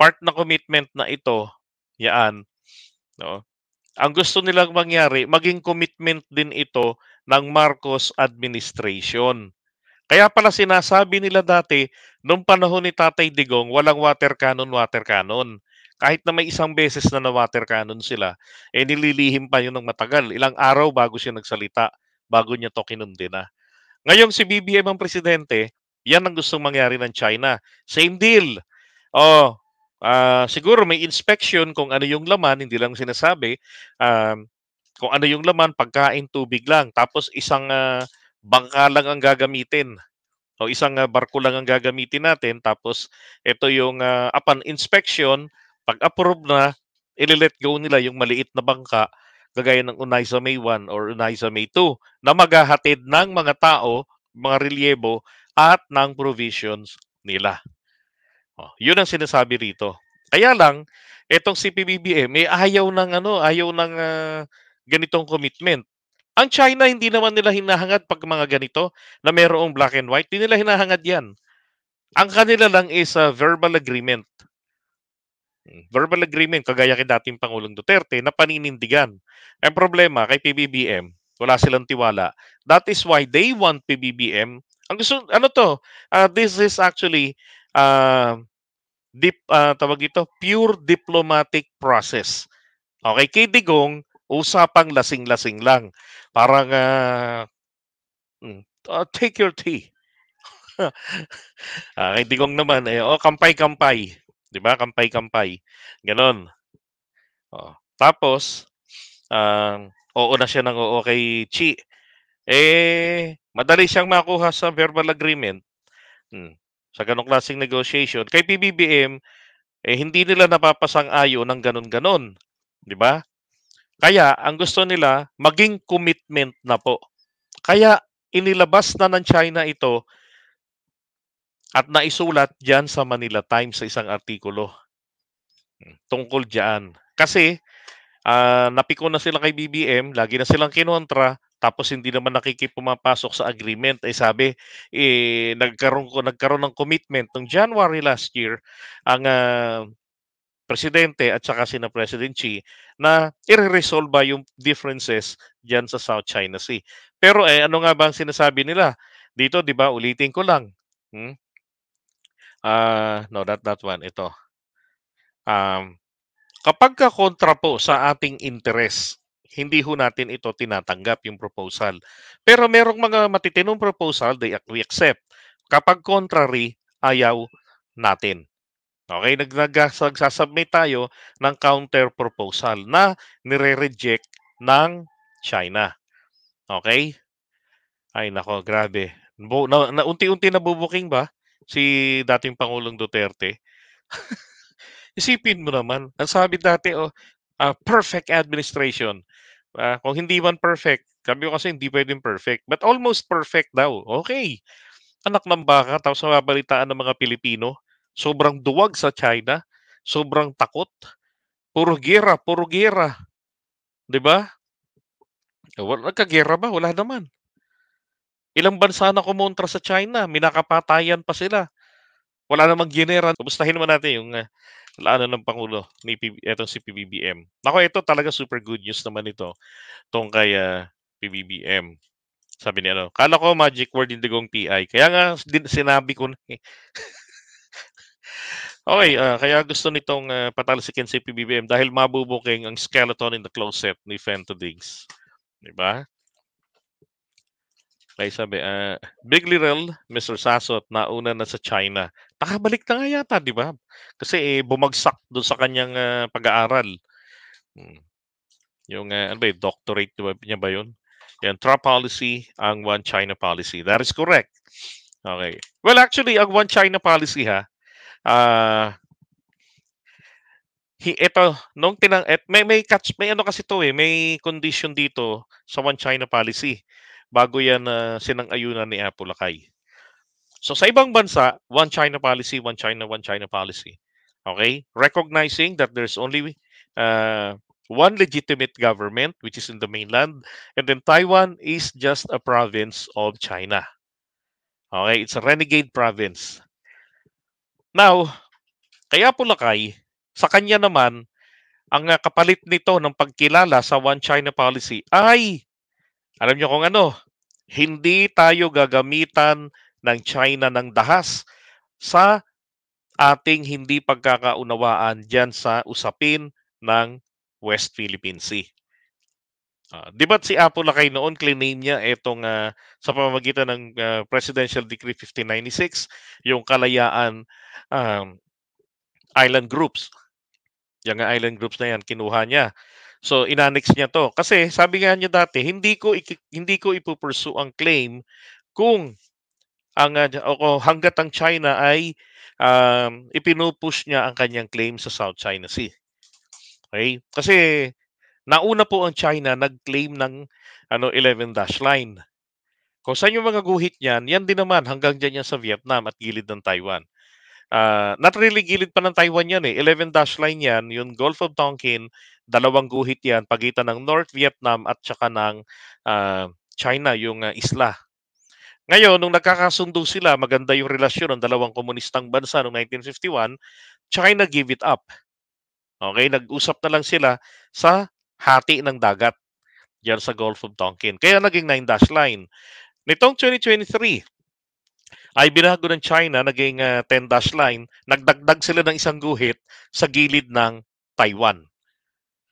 part na commitment na ito, Yaan. No. Ang gusto nilang mangyari, maging commitment din ito ng Marcos administration. Kaya pala sinasabi nila dati, noong panahon ni Tatay Digong, walang water cannon, water cannon kahit na may isang beses na na-water cannon sila, eh nililihim pa yun ng matagal. Ilang araw bago siya nagsalita, bago niya to kinundina. Ngayon si BBM ang presidente, yan ang gustong mangyari ng China. Same deal. Oh, uh, siguro may inspection kung ano yung laman, hindi lang sinasabi. Uh, kung ano yung laman, pagkain, tubig lang. Tapos isang uh, bangka lang ang gagamitin. O isang uh, barko lang ang gagamitin natin. Tapos ito yung uh, upon inspection, pag approve na, ililet go nila yung maliit na bangka gagaya ng Unay May 1 or Unay May 2 na maghahatid ng mga tao, mga relyebo at ng provisions nila. Oh, yun ang sinasabi rito. Kaya lang, etong CPBBM, eh, ayaw ng, ano, ayaw ng uh, ganitong commitment. Ang China, hindi naman nila hinahangad pag mga ganito na mayroong black and white. Hindi nila hinahangad yan. Ang kanila lang is a verbal agreement Mm, verbal agreement, kagaya kay dating Pangulong Duterte, na paninindigan. Ang problema kay PBBM, wala silang tiwala. That is why they want PBBM. Ang gusto, ano to? Uh, this is actually uh, ah, deep, uh, ah, tawag ito, pure diplomatic process. Okay, kay Digong, usapang lasing-lasing lang. Parang, uh, uh, take your tea. uh, *laughs* kay Digong naman, eh, oh, kampay-kampay. 'Di ba? Kampay-kampay. Ganon. Oh. Tapos, um, uh, oo na siya ng oo kay Chi. Eh, madali siyang makuha sa verbal agreement. Hmm. Sa ganong klaseng negotiation. Kay PBBM, eh, hindi nila napapasang-ayo ng ganon-ganon. Di ba? Kaya, ang gusto nila, maging commitment na po. Kaya, inilabas na ng China ito at naisulat dyan sa Manila Times sa isang artikulo hmm, tungkol dyan. Kasi uh, napiko na sila kay BBM, lagi na silang kinontra, tapos hindi naman nakikipumapasok sa agreement ay eh, sabi eh, nagkaroon ko nagkaroon ng commitment noong January last year ang uh, presidente at saka sina President Xi na i-resolve ba yung differences dyan sa South China Sea. Pero eh ano nga ba ang sinasabi nila? Dito 'di ba ulitin ko lang. Hmm? Uh, no, that, that one. Ito. Um, kapag ka kontra po sa ating interest, hindi ho natin ito tinatanggap yung proposal. Pero merong mga matitinong proposal, they, we accept. Kapag contrary, ayaw natin. Okay, nagsasubmit tayo ng counter proposal na nire-reject ng China. Okay? Ay nako, grabe. Na, na unti-unti na bubuking ba? si dating Pangulong Duterte. *laughs* Isipin mo naman, ang sabi dati, oh, uh, perfect administration. Uh, kung hindi man perfect, sabi kasi hindi pwedeng perfect, but almost perfect daw. Okay. Anak ng baka, tapos mababalitaan ng mga Pilipino, sobrang duwag sa China, sobrang takot, puro gera, puro gera. 'Di ba? Wala kagera ba? Wala naman. Ilang bansa na kumontra sa China, minakapatayan pa sila. Wala namang ginera. Kumustahin naman natin yung uh, ano ng Pangulo ni PB, etong si PBBM. Nako, ito talaga super good news naman ito tong kay uh, ah, PBBM. Sabi ni ano, kala ko magic word hindi kong PI. Kaya nga din, sinabi ko na eh. *laughs* Okay, uh, kaya gusto nitong uh, patalsikin si PBBM dahil mabubuking ang skeleton in the closet ni Fento Diggs. Di ba? Kaya sabi, ah, Big Lirel, Mr. Sasot, nauna na sa China. Takabalik na nga yata, di ba? Kasi eh, bumagsak doon sa kanyang uh, pag-aaral. Hmm. Yung, uh, ano ba, doctorate diba, niya ba yun? Yan, Trump policy, ang One China policy. That is correct. Okay. Well, actually, ang One China policy, ha, ah, he, ito, nung tinang, et, may, may catch, may ano kasi to eh, may condition dito sa One China policy bago yan na uh, sinang-ayunan ni Apple Lakay. So sa ibang bansa, one China policy, one China, one China policy. Okay? Recognizing that there's only uh, one legitimate government, which is in the mainland, and then Taiwan is just a province of China. Okay? It's a renegade province. Now, kaya po lakay, sa kanya naman, ang uh, kapalit nito ng pagkilala sa One China policy ay, alam niyo kung ano, hindi tayo gagamitan ng China ng dahas sa ating hindi pagkakaunawaan dyan sa usapin ng West Philippine Sea. Uh, di ba't si Apo Lakay noon claim niya itong uh, sa pamamagitan ng uh, Presidential Decree 1596, yung kalayaan um, island groups. Yung island groups na yan, kinuha niya So inanex niya to kasi sabi nga niya dati hindi ko hindi ko ipupursue ang claim kung ang uh, hangga't ang China ay um, ipinupush niya ang kanyang claim sa South China Sea. Okay? Kasi nauna po ang China nag-claim ng ano 11 dash line. Kung saan yung mga guhit niyan, yan din naman hanggang diyan yan sa Vietnam at gilid ng Taiwan. Uh, ah, not really gilid pa ng Taiwan yan eh. 11 dash line yan, yung Gulf of Tonkin dalawang guhit yan pagitan ng North Vietnam at saka ng uh, China, yung uh, isla. Ngayon, nung nagkakasundo sila, maganda yung relasyon ng dalawang komunistang bansa noong 1951, China give it up. Okay, nag-usap na lang sila sa hati ng dagat diyan sa Gulf of Tonkin. Kaya naging nine dash line. Nitong 2023, ay binago ng China, naging uh, ah, 10 dash line, nagdagdag sila ng isang guhit sa gilid ng Taiwan.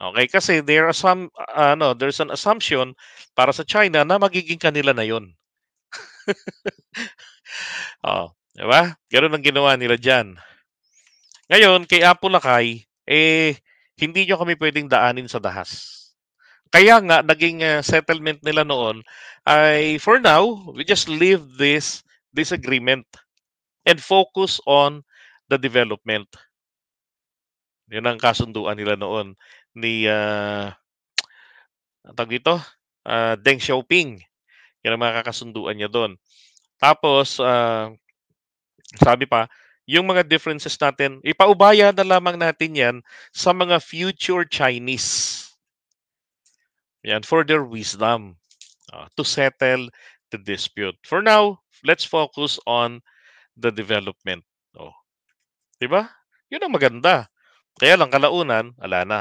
Okay, kasi there are some ano, there's an assumption para sa China na magiging kanila na 'yon. *laughs* oh, 'di ba? Ganun ang ginawa nila diyan. Ngayon, kay Apo Lakay, eh hindi nyo kami pwedeng daanin sa dahas. Kaya nga naging uh, settlement nila noon ay for now, we just leave this disagreement and focus on the development. Yun ang kasunduan nila noon ni uh, tawag dito, uh, Deng Xiaoping. Yan ang mga kakasunduan niya doon. Tapos, uh, sabi pa, yung mga differences natin, ipaubaya na lamang natin yan sa mga future Chinese. Yan, for their wisdom uh, to settle the dispute. For now, let's focus on the development. Oh. Diba? Yun ang maganda. Kaya lang, kalaunan, ala na.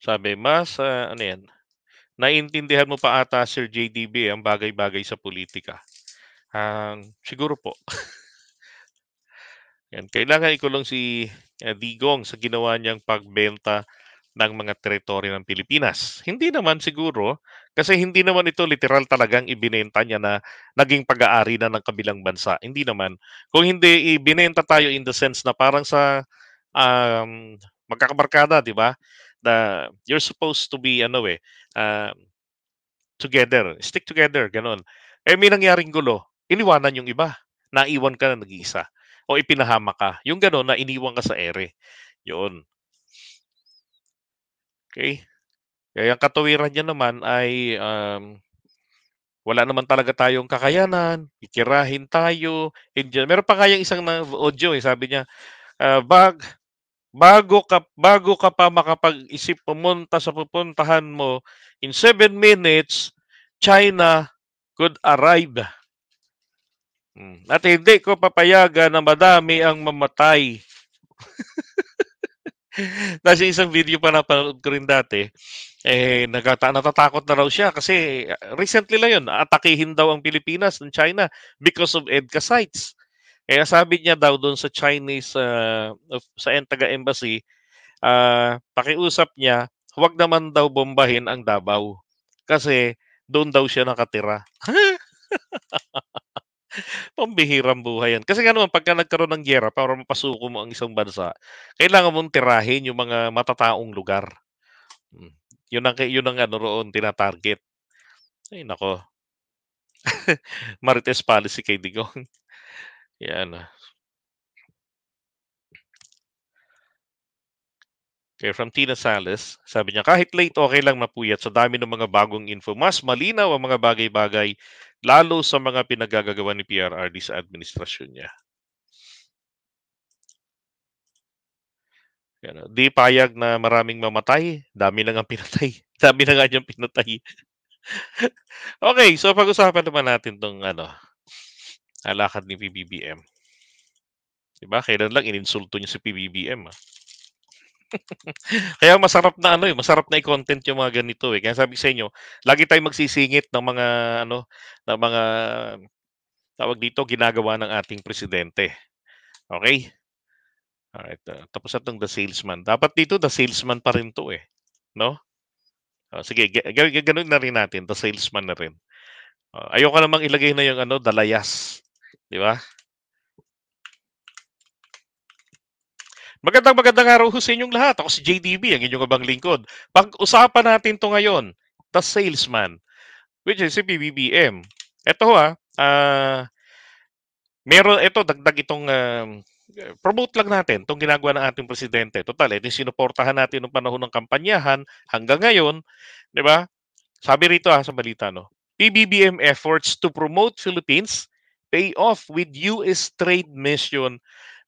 Sabi, mas uh, ano yan, naiintindihan mo pa ata Sir JDB ang bagay-bagay sa politika. Uh, siguro po. *laughs* yan, kailangan ikulong si uh, Digong sa ginawa niyang pagbenta ng mga teritoryo ng Pilipinas. Hindi naman siguro, kasi hindi naman ito literal talagang ibinenta niya na naging pag-aari na ng kabilang bansa. Hindi naman. Kung hindi, ibinenta tayo in the sense na parang sa um, magkakabarkada, di ba? na you're supposed to be ano eh uh, together stick together ganun eh may nangyaring gulo iniwanan yung iba naiwan ka na nag-iisa o ipinahama ka yung ganun na iniwan ka sa ere yun okay kaya eh, ang katuwiran niya naman ay um, wala naman talaga tayong kakayanan, ikirahin tayo. Meron pa kayang isang na audio eh, sabi niya, uh, bag, bago ka bago ka pa makapag-isip pumunta sa pupuntahan mo in 7 minutes China could arrive hmm. at hindi ko papayagan na madami ang mamatay *laughs* Nasa isang video pa napanood ko rin dati, eh, nagata- natatakot na raw siya kasi recently lang yun, atakihin daw ang Pilipinas ng China because of EDCA sites. Kaya sabi niya daw doon sa Chinese uh, of, sa Entaga Embassy, uh, ah, pakiusap niya, huwag naman daw bombahin ang Davao kasi doon daw siya nakatira. *laughs* Pambihirang buhay yan. Kasi nga naman, pagka nagkaroon ng gyera, para mapasuko mo ang isang bansa, kailangan mong tirahin yung mga matataong lugar. Hmm. Yun ang, yun ang ano roon, tinatarget. Ay, nako. *laughs* Marites policy kay Digong. Yan. Okay, from Tina Salas, sabi niya, kahit late, okay lang mapuyat sa dami ng mga bagong info. Mas malinaw ang mga bagay-bagay, lalo sa mga pinagagagawa ni PRRD sa administrasyon niya. Yan, di payag na maraming mamatay, dami lang ang pinatay. *laughs* Dami na nga niyang pinatay. *laughs* okay, so pag-usapan naman natin tong ano, na lakad ni PBBM. Diba? Kailan lang ininsulto niya si PBBM. Ah. *laughs* Kaya masarap na ano eh, masarap na i-content yung mga ganito eh. Kaya sabi sa inyo, lagi tayong magsisingit ng mga ano, ng mga tawag dito ginagawa ng ating presidente. Okay? Alright, uh, tapos atong the salesman. Dapat dito the salesman pa rin 'to eh, no? Uh, sige, ganun na rin natin, the salesman na rin. Uh, ayoko namang ilagay na yung ano, dalayas. Di ba? Magandang magandang araw sa inyong lahat. Ako si JDB, ang inyong abang lingkod. Pag-usapan natin to ngayon, the salesman, which is si PBBM. Ito ha, uh, ah, meron, ito, dagdag itong, uh, promote lang natin itong ginagawa ng ating presidente. Total, ito yung sinuportahan natin noong panahon ng kampanyahan hanggang ngayon, di ba? Sabi rito ha, ah, sa balita, no? PBBM efforts to promote Philippines pay off with US trade mission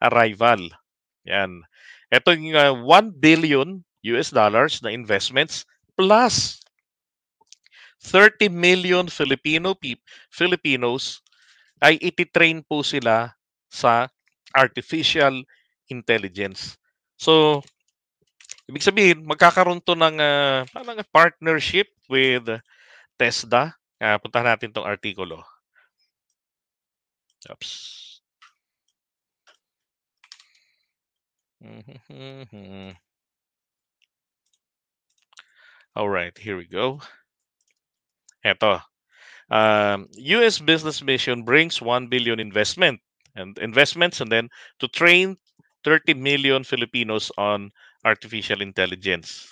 arrival. Yan. Ito yung uh, 1 billion US dollars na investments plus 30 million Filipino pe- Filipinos ay ititrain po sila sa artificial intelligence. So, ibig sabihin, magkakaroon to ng uh, parang partnership with TESDA. Uh, ah, puntahan natin tong artikulo. Oops. All right, here we go. Eto. Um, U.S. business mission brings 1 billion investment and investments and then to train 30 million Filipinos on artificial intelligence.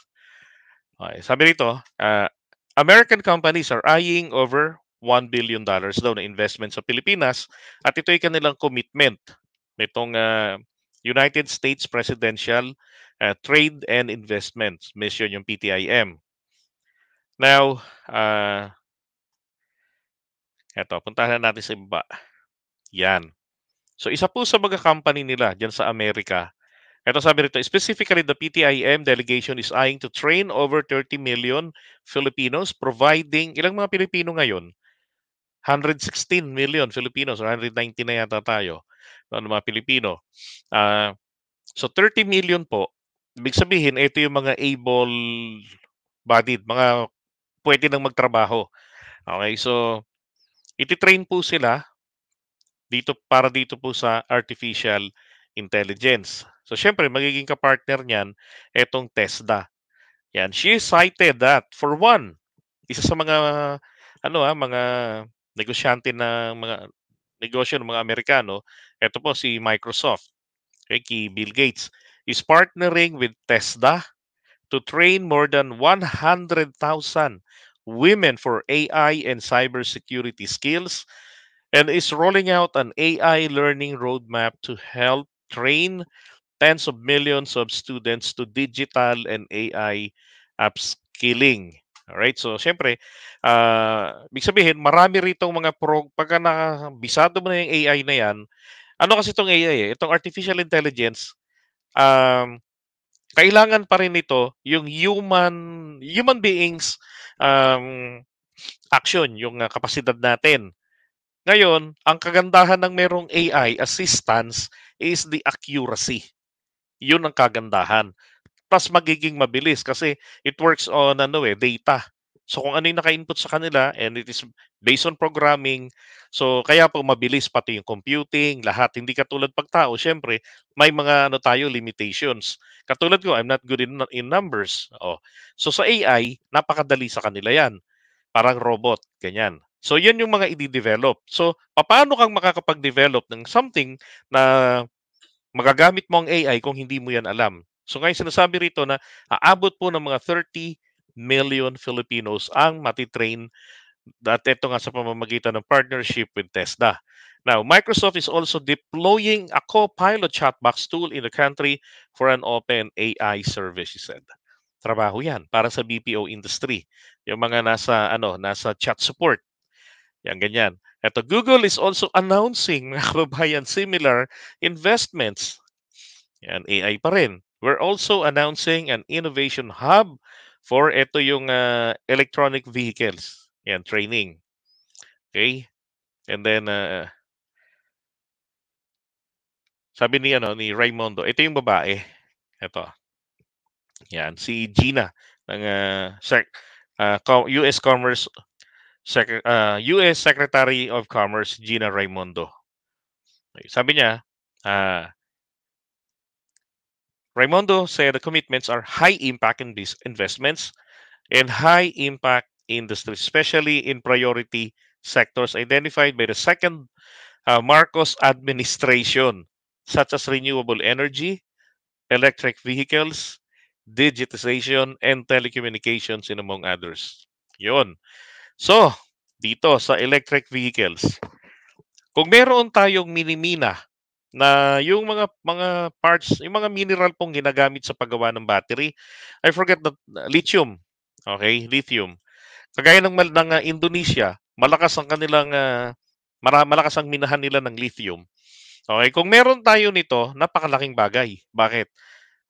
Okay, sabi rito, uh, American companies are eyeing over $1 billion dollars daw na investment sa Pilipinas at ito ay kanilang commitment nitong uh, United States Presidential uh, Trade and Investments Mission yung PTIM. Now, uh, eto, puntahan natin sa iba. Yan. So isa po sa mga company nila dyan sa Amerika, ito sabi rito, specifically the PTIM delegation is eyeing to train over 30 million Filipinos providing, ilang mga Pilipino ngayon 116 million Filipinos or 190 na yata tayo ano, mga Pilipino. Uh, so 30 million po, ibig sabihin ito yung mga able bodied, mga pwede nang magtrabaho. Okay, so ititrain po sila dito para dito po sa artificial intelligence. So syempre magiging kapartner niyan etong TESDA. Yan, she cited that for one, isa sa mga ano ah, mga negosyante ng mga negosyo ng mga Amerikano, ito po si Microsoft, okay, kay Bill Gates, is partnering with Tesla to train more than 100,000 women for AI and cybersecurity skills and is rolling out an AI learning roadmap to help train tens of millions of students to digital and AI upskilling. Alright? So, syempre, uh, ah, big sabihin, marami rito mga pro, pagka nakabisado mo na yung AI na yan, ano kasi itong AI eh? Itong artificial intelligence, um, kailangan pa rin nito yung human human beings um, action, yung uh, kapasidad natin. Ngayon, ang kagandahan ng merong AI assistance is the accuracy. Yun ang kagandahan mas magiging mabilis kasi it works on ano eh, data. So kung ano yung naka-input sa kanila and it is based on programming, so kaya po mabilis pati yung computing, lahat. Hindi katulad pag tao, syempre, may mga ano tayo, limitations. Katulad ko, I'm not good in, in numbers. Oh. So sa AI, napakadali sa kanila yan. Parang robot, ganyan. So yan yung mga i-develop. So paano kang makakapag-develop ng something na magagamit mo ang AI kung hindi mo yan alam? So ngayon sinasabi rito na aabot po ng mga 30 million Filipinos ang matitrain at ito nga sa pamamagitan ng partnership with TESDA. Now, Microsoft is also deploying a co-pilot chatbox tool in the country for an open AI service, she said. Trabaho yan para sa BPO industry. Yung mga nasa, ano, nasa chat support. Yan, ganyan. Ito, Google is also announcing, mga *laughs* kababayan, similar investments. Yan, AI pa rin. We're also announcing an innovation hub for ito yung uh, electronic vehicles and training. Okay? And then uh, sabi ni ano ni Raimondo, ito yung babae. Ito. Yan si Gina ng uh, sec, uh, US Commerce Sec uh, US Secretary of Commerce Gina Raimondo. Sabi niya, uh, Raimondo said the commitments are high impact in these investments and high impact industries, especially in priority sectors identified by the second uh, Marcos administration, such as renewable energy, electric vehicles, digitization, and telecommunications, and among others. Yon. So, dito sa electric vehicles, kung meron tayong minimina na yung mga mga parts, yung mga mineral pong ginagamit sa paggawa ng battery, I forget the lithium. Okay, lithium. Kagaya ng, ng uh, Indonesia, malakas ang kanilang uh, mara, malakas ang minahan nila ng lithium. Okay, kung meron tayo nito, napakalaking bagay. Bakit?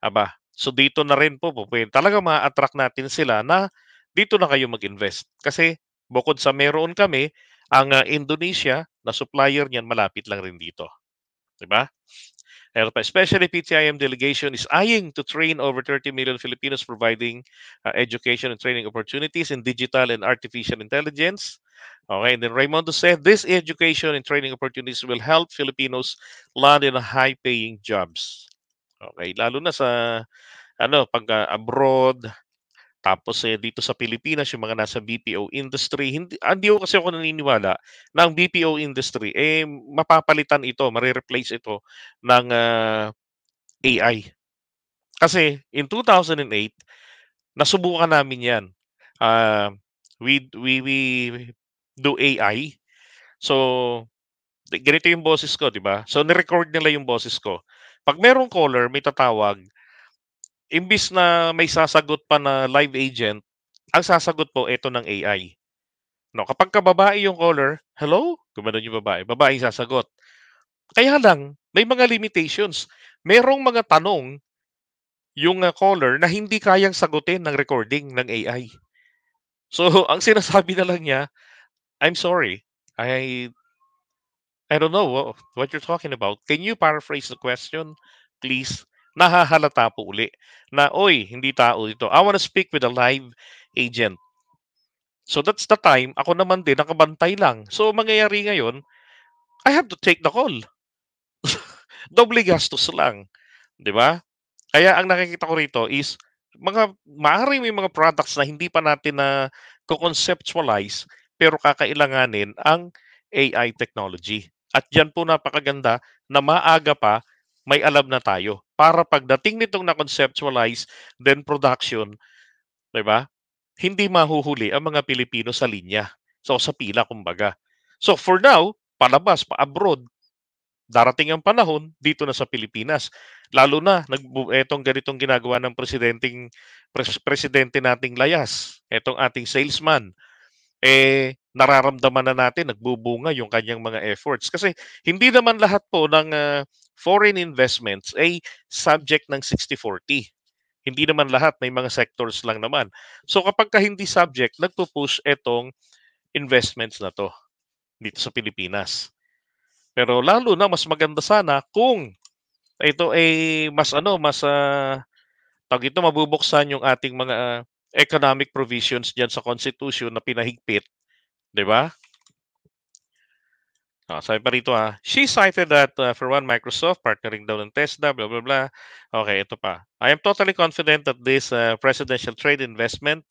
Aba, so dito na rin po, po talaga ma-attract natin sila na dito na kayo mag-invest. Kasi bukod sa meron kami, ang uh, Indonesia na supplier niyan malapit lang rin dito. Diba? Meron pa, especially PTIM delegation is eyeing to train over 30 million Filipinos providing uh, education and training opportunities in digital and artificial intelligence. Okay, and then Raimundo said, this education and training opportunities will help Filipinos land in high-paying jobs. Okay, lalo na sa ano, pag uh, abroad, tapos eh, dito sa Pilipinas, yung mga nasa BPO industry, hindi, ah, hindi ko kasi ako naniniwala na ang BPO industry, eh, mapapalitan ito, marireplace ito ng uh, ah, AI. Kasi in 2008, nasubukan namin yan. Uh, we, we, we do AI. So, ganito yung boses ko, di ba? So, nirecord nila yung boses ko. Pag merong caller, may tatawag, imbis na may sasagot pa na live agent, ang sasagot po ito ng AI. No, kapag kababae yung caller, hello, gumanon yung babae, babae sasagot. Kaya lang, may mga limitations. Merong mga tanong yung uh, caller na hindi kayang sagutin ng recording ng AI. So, *laughs* ang sinasabi na lang niya, I'm sorry. I I don't know what, what you're talking about. Can you paraphrase the question, please? nahahalata po uli na, oy, hindi tao ito. I want to speak with a live agent. So that's the time, ako naman din, nakabantay lang. So mangyayari ngayon, I have to take the call. *laughs* Doble gastos lang. Di ba? Kaya ang nakikita ko rito is, mga, maaari may mga products na hindi pa natin na co-conceptualize, pero kakailanganin ang AI technology. At dyan po napakaganda na maaga pa may alam na tayo. Para pagdating nitong na-conceptualize, then production, di ba? Hindi mahuhuli ang mga Pilipino sa linya. So, sa pila, kumbaga. So, for now, palabas, pa-abroad, darating ang panahon dito na sa Pilipinas. Lalo na nag etong ganitong ginagawa ng presidenting pres, presidente nating layas, etong ating salesman. Eh nararamdaman na natin nagbubunga yung kanyang mga efforts kasi hindi naman lahat po ng uh, foreign investments ay subject ng 60-40. Hindi naman lahat, may mga sectors lang naman. So kapag ka hindi subject, nagpo-push itong investments na to dito sa Pilipinas. Pero lalo na mas maganda sana kung ito ay mas ano, mas uh, ah, tag ito mabubuksan yung ating mga uh, economic provisions diyan sa constitution na pinahigpit, 'di ba? Uh, sabi pa rito ha, ah, she cited that uh, for one Microsoft partnering down in Tesla, blah, blah, blah. Okay, ito pa. I am totally confident that this uh, presidential trade investment,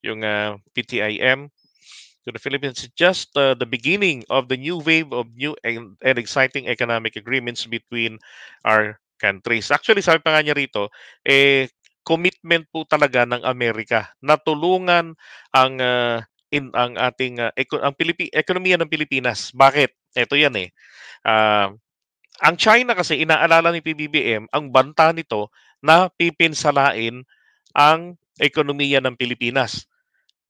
yung uh, PTIM, to the Philippines is just uh, the beginning of the new wave of new and, and exciting economic agreements between our countries. Actually, sabi pa nga niya rito, eh, commitment po talaga ng Amerika na tulungan ang uh, in ang ating uh, ang Pilipi- ekonomiya ng Pilipinas. Bakit? Ito yan eh. Uh, ang China kasi inaalala ni PBBM ang banta nito na pipinsalain ang ekonomiya ng Pilipinas.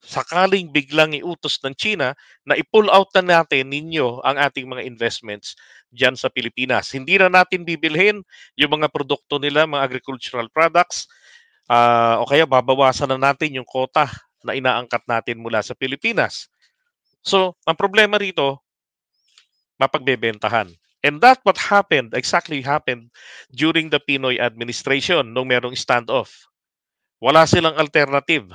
Sakaling biglang iutos ng China na i-pull out na natin ninyo ang ating mga investments dyan sa Pilipinas. Hindi na natin bibilhin yung mga produkto nila, mga agricultural products, uh, o kaya babawasan na natin yung kota na inaangkat natin mula sa Pilipinas. So, ang problema rito, mapagbebentahan. And that what happened, exactly happened during the Pinoy administration nung merong standoff. Wala silang alternative.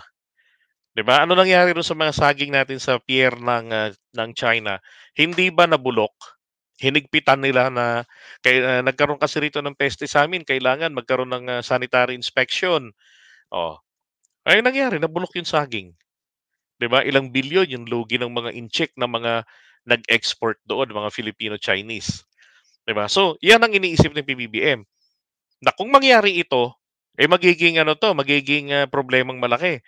'Di ba? Ano nangyari rin sa mga saging natin sa pier ng uh, ng China? Hindi ba nabulok? Hinigpitan nila na kay, uh, nagkaroon kasi rito ng peste sa amin, kailangan magkaroon ng uh, sanitary inspection. Oh. Ay nangyari, nabulok yung saging. 'Di ba? Ilang bilyon yung lugi ng mga incheck ng mga nag-export doon, mga Filipino-Chinese. Diba? So, yan ang iniisip ng PBBM. Na kung mangyari ito, eh magiging ano to, magiging uh, problemang malaki.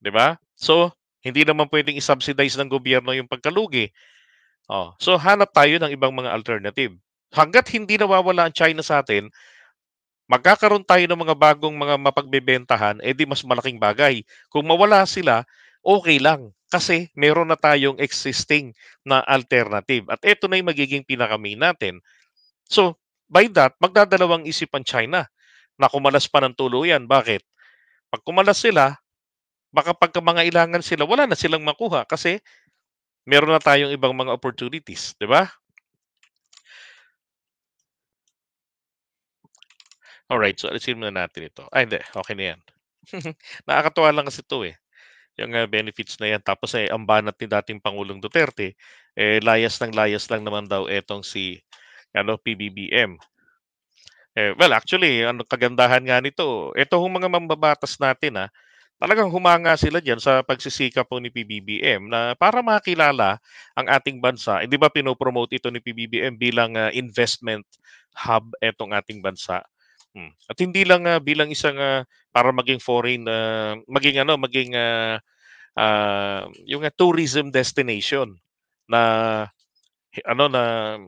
'Di ba? So, hindi naman pwedeng i-subsidize ng gobyerno yung pagkalugi. Oh, so hanap tayo ng ibang mga alternative. Hangga't hindi nawawala ang China sa atin, magkakaroon tayo ng mga bagong mga mapagbebentahan, edi eh, mas malaking bagay. Kung mawala sila, okay lang kasi meron na tayong existing na alternative. At ito na yung magiging pinakamain natin. So, by that, magdadalawang isip ang China na kumalas pa ng tuluyan. Bakit? Pag kumalas sila, baka pagka mga ilangan sila, wala na silang makuha kasi meron na tayong ibang mga opportunities, di ba? Alright, so alisin muna natin ito. Ay, hindi. Okay na yan. *laughs* Nakakatuwa lang kasi ito eh yung uh, benefits na yan. Tapos eh, ang banat ni dating Pangulong Duterte, eh, layas ng layas lang naman daw etong si ano, PBBM. Eh, well, actually, ano kagandahan nga nito, ito yung mga mambabatas natin, ha, ah, talagang humanga sila diyan sa pagsisikap po ni PBBM na para makilala ang ating bansa. Hindi eh, ba pinopromote ito ni PBBM bilang uh, investment hub etong ating bansa? Hmm. At hindi lang uh, bilang isang uh, para maging foreign uh, maging ano maging uh, uh, yung uh, tourism destination na ano na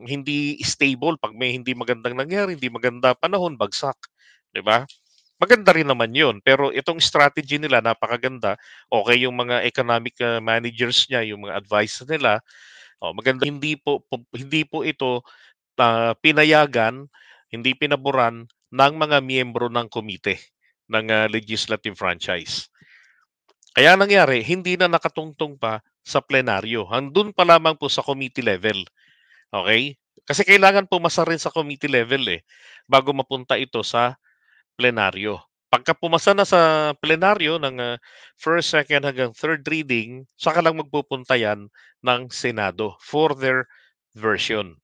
hindi stable pag may hindi magandang nangyari, hindi maganda panahon, bagsak, 'di ba? Maganda rin naman 'yun, pero itong strategy nila napakaganda. Okay yung mga economic managers niya, yung mga advice nila. Oh, maganda hindi po, po hindi po ito uh, pinayagan, hindi pinaburan ng mga miyembro ng komite ng uh, legislative franchise. Kaya nangyari, hindi na nakatungtong pa sa plenaryo. Handun pa lamang po sa committee level. Okay? Kasi kailangan pumasa rin sa committee level eh bago mapunta ito sa plenaryo. Pagka pumasa na sa plenaryo ng uh, first, second hanggang third reading, saka lang magpupunta yan ng Senado for their version.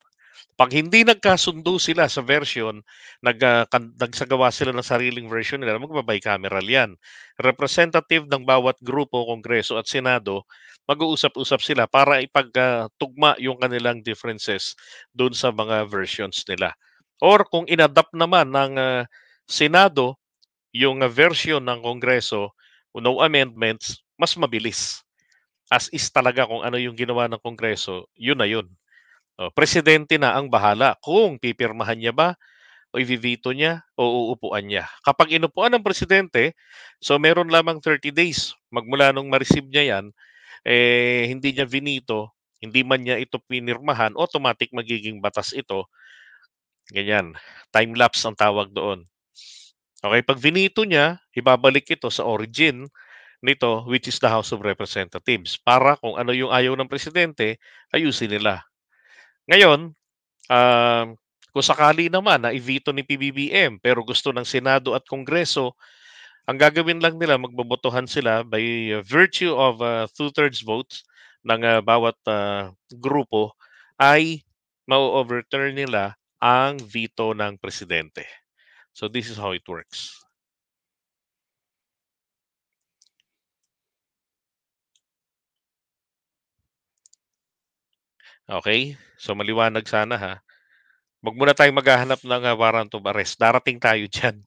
Pag hindi nagkasundo sila sa version, nag, uh, nagsagawa sila ng sariling version nila, magbabicameral yan. Representative ng bawat grupo, Kongreso at Senado, mag-uusap-usap sila para ipagtugma ah, uh, yung kanilang differences doon sa mga versions nila. Or kung inadapt naman ng uh, Senado yung uh, version ng Kongreso, no amendments, mas mabilis. As is talaga kung ano yung ginawa ng Kongreso, yun na yun. O, oh, presidente na ang bahala kung pipirmahan niya ba o ivivito niya o uupuan niya. Kapag inupuan ng presidente, so meron lamang 30 days magmula nung ma-receive niya yan, eh, hindi niya vinito, hindi man niya ito pinirmahan, automatic magiging batas ito. Ganyan. Time lapse ang tawag doon. Okay, pag vinito niya, ibabalik ito sa origin nito which is the House of Representatives para kung ano yung ayaw ng presidente, ayusin nila. Ngayon, uh, kung sakali naman na i-veto ni PBBM pero gusto ng Senado at Kongreso, ang gagawin lang nila, magbobotohan sila by uh, virtue of uh, two-thirds votes ng uh, bawat uh, grupo ay ma-overturn nila ang veto ng presidente. So this is how it works. Okay? So maliwanag sana ha. Huwag muna tayong maghahanap ng uh, warrant of arrest. Darating tayo *laughs* dyan.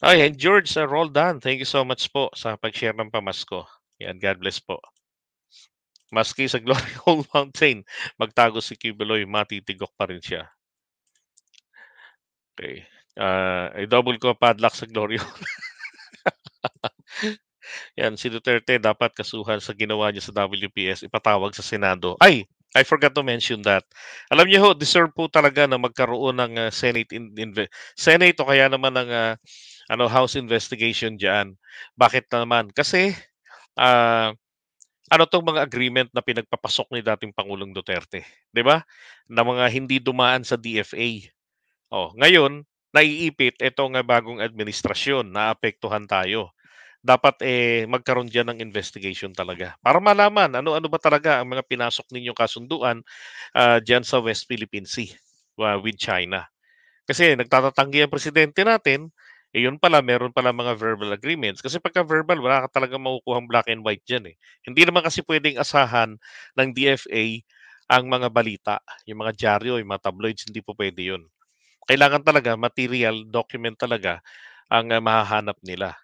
okay, and George uh, ah, Roldan, thank you so much po sa pag-share ng pamasko. Yan, God bless po. Maski sa Glory *laughs* Hole Mountain, magtago si Kibeloy, matitigok pa rin siya. Okay. Uh, I double ko padlock sa Glory Hole. *laughs* Yan, si Duterte dapat kasuhan sa ginawa niya sa WPS, ipatawag sa Senado. Ay, I forgot to mention that. Alam niyo ho, deserve po talaga na magkaroon ng uh, Senate in, in, Senate o kaya naman ng uh, ano House investigation diyan. Bakit naman? Kasi uh, ano tong mga agreement na pinagpapasok ni dating Pangulong Duterte, 'di ba? Na mga hindi dumaan sa DFA. Oh, ngayon naiipit itong bagong administrasyon, na apektuhan tayo dapat eh magkaroon diyan ng investigation talaga para malaman ano-ano ba talaga ang mga pinasok ninyong kasunduan uh, diyan sa West Philippine Sea with China. Kasi nagtatatanggi ang presidente natin, eh yun pala, meron pala mga verbal agreements. Kasi pagka verbal, wala ka talaga makukuha black and white dyan eh. Hindi naman kasi pwedeng asahan ng DFA ang mga balita, yung mga dyaryo, yung mga tabloids, hindi po pwede yun. Kailangan talaga material, document talaga ang uh, mahahanap nila.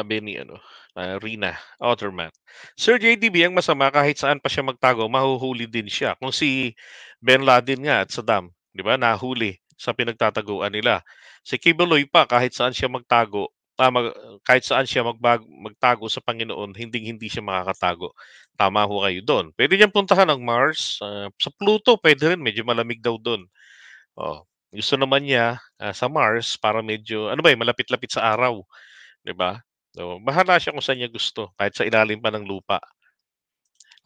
Sabi ni ano, uh, Rina Otterman. Sir JDB, ang masama kahit saan pa siya magtago, mahuhuli din siya. Kung si Ben Laden nga at Saddam, di ba, nahuli sa pinagtataguan nila. Si Kibuloy pa kahit saan siya magtago, ah, kahit saan siya magbag, magtago sa Panginoon, hindi hindi siya makakatago. Tama ho kayo doon. Pwede niyang puntahan ang Mars, uh, sa Pluto pwede rin, medyo malamig daw doon. Oh, gusto naman niya uh, sa Mars para medyo ano ba, eh, malapit-lapit sa araw. 'di ba? So, bahala siya kung saan niya gusto, kahit sa ilalim pa ng lupa.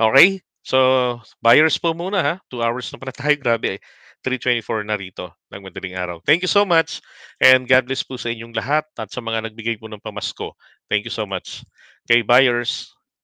Okay? So, buyers po muna ha. Two hours na pala *laughs* tayo. Grabe eh. 3.24 na rito ng madaling araw. Thank you so much and God bless po sa inyong lahat at sa mga nagbigay po ng pamasko. Thank you so much. Kay buyers,